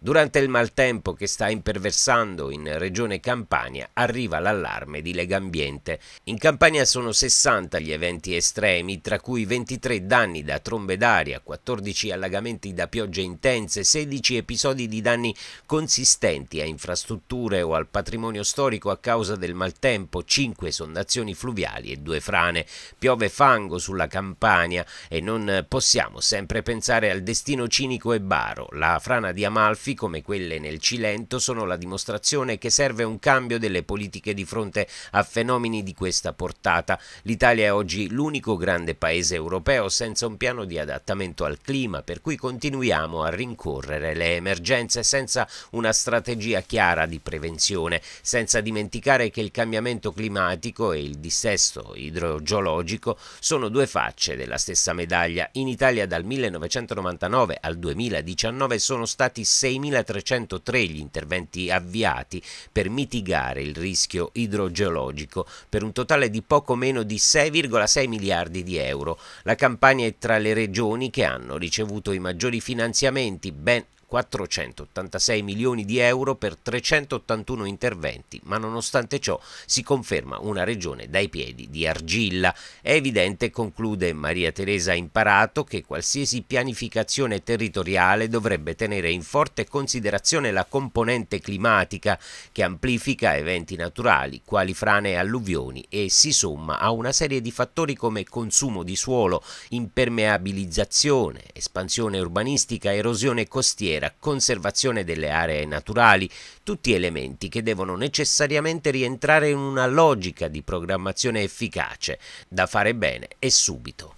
Durante il maltempo che sta imperversando in regione Campania arriva l'allarme di Legambiente. In Campania sono 60 gli eventi estremi, tra cui 23 danni da trombe d'aria, 14 allagamenti da piogge intense, 16 episodi di danni consistenti a infrastrutture o al patrimonio storico a causa del maltempo, 5 sondazioni fluviali e 2 frane. Piove fango sulla Campania e non possiamo sempre pensare al destino cinico e baro. La frana di Amalfi Schiaffi, come quelle nel Cilento, sono la dimostrazione che serve un cambio delle politiche di fronte a fenomeni di questa portata. L'Italia è oggi l'unico grande paese europeo senza un piano di adattamento al clima, per cui continuiamo a rincorrere le emergenze senza una strategia chiara di prevenzione, senza dimenticare che il cambiamento climatico e il dissesto idrogeologico sono due facce della stessa medaglia. In Italia dal 1999 al 2019 sono stati 6 6.303 gli interventi avviati per mitigare il rischio idrogeologico per un totale di poco meno di 6,6 miliardi di euro. La campagna è tra le regioni che hanno ricevuto i maggiori finanziamenti, ben 486 milioni di euro per 381 interventi, ma nonostante ciò si conferma una regione dai piedi di argilla. È evidente, conclude Maria Teresa Imparato, che qualsiasi pianificazione territoriale dovrebbe tenere in forte considerazione la componente climatica che amplifica eventi naturali, quali frane e alluvioni, e si somma a una serie di fattori come consumo di suolo, impermeabilizzazione, espansione urbanistica, erosione costiera, veritiera, conservazione delle aree naturali, tutti elementi che devono necessariamente rientrare in una logica di programmazione efficace, da fare bene e subito.